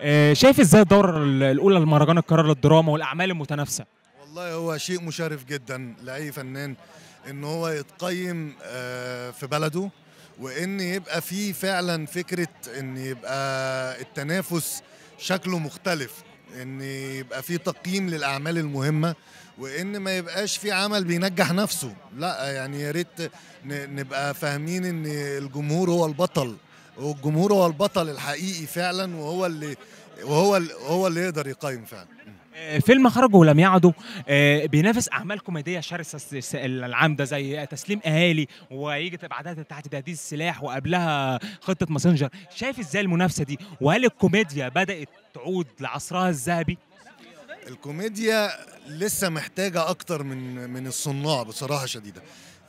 آه، شايف ازاي الدوره الاولى لمهرجان القاهره للدراما والاعمال المتنافسه والله هو شيء مشرف جدا لاي فنان ان هو يتقيم آه، في بلده وان يبقى فيه فعلا فكره ان يبقى التنافس شكله مختلف ان يبقى فيه تقييم للاعمال المهمه وان ما يبقاش في عمل بينجح نفسه لا يعني يا ريت نبقى فاهمين ان الجمهور هو البطل والجمهور هو البطل الحقيقي فعلا وهو اللي وهو اللي هو اللي يقدر يقيم فعلا آه، فيلم خرجوا ولم يعدوا آه، بينافس اعمال كوميديه شرسه العام ده زي تسليم اهالي ويجي بعدها تحت تهديد السلاح وقبلها خطه ماسنجر شايف ازاي المنافسه دي وهل الكوميديا بدات تعود لعصرها الذهبي الكوميديا لسه محتاجه اكتر من من الصناع بصراحه شديده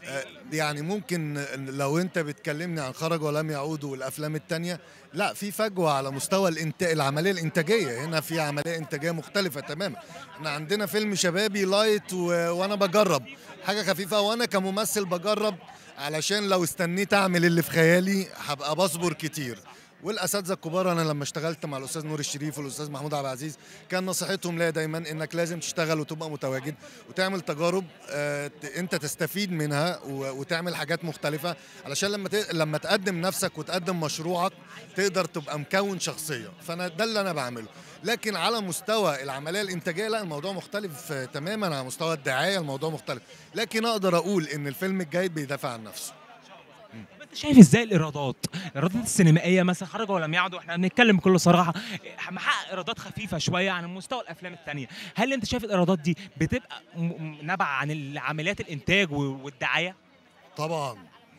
آه، يعني ممكن لو انت بتكلمني عن خرج ولم يعود والافلام التانية لا في فجوه على مستوى الانتاج العمليه الانتاجيه هنا في عمليه انتاجيه مختلفه تماما احنا عندنا فيلم شبابي لايت و... وانا بجرب حاجه خفيفه وانا كممثل بجرب علشان لو استنيت اعمل اللي في خيالي هبقى بصبر كتير والاساتذه الكبار انا لما اشتغلت مع الاستاذ نور الشريف والاستاذ محمود عبد العزيز كان نصيحتهم ليا دايما انك لازم تشتغل وتبقى متواجد وتعمل تجارب آه، انت تستفيد منها وتعمل حاجات مختلفه علشان لما لما تقدم نفسك وتقدم مشروعك تقدر تبقى مكون شخصيه فانا ده اللي انا بعمله لكن على مستوى العمليه الانتاجيه لا الموضوع مختلف تماما على مستوى الدعايه الموضوع مختلف لكن اقدر اقول ان الفيلم الجاي بيدافع عن نفسه انت شايف ازاي الايرادات الايرادات السينمائيه مثلا خرج ولم يعد واحنا بنتكلم بكل صراحه محقق ايرادات خفيفه شويه عن مستوى الافلام الثانيه هل انت شايف الايرادات دي بتبقى نبع عن عمليات الانتاج والدعايه طبعا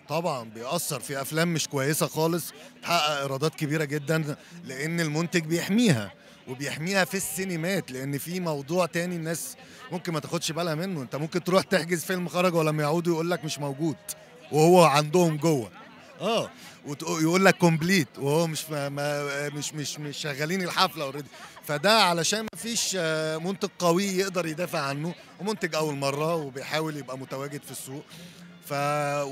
طبعا بيأثر في افلام مش كويسه خالص تحقق ايرادات كبيره جدا لان المنتج بيحميها وبيحميها في السينمات لان في موضوع تاني الناس ممكن ما تاخدش بالها منه انت ممكن تروح تحجز فيلم خرج ولم يعود يقول لك مش موجود وهو عندهم جوه اه ويقول لك كومبليت وهو مش ما مش مش مش شغالين الحفله اوريدي فده علشان ما فيش آه، منتج قوي يقدر يدافع عنه ومنتج اول مره وبيحاول يبقى متواجد في السوق ف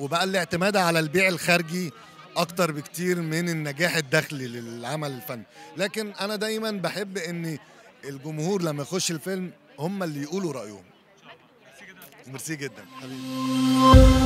وبقى الاعتماد على البيع الخارجي اكتر بكتير من النجاح الداخلي للعمل الفني لكن انا دايما بحب ان الجمهور لما يخش الفيلم هم اللي يقولوا رايهم ميرسي جدا حبيبي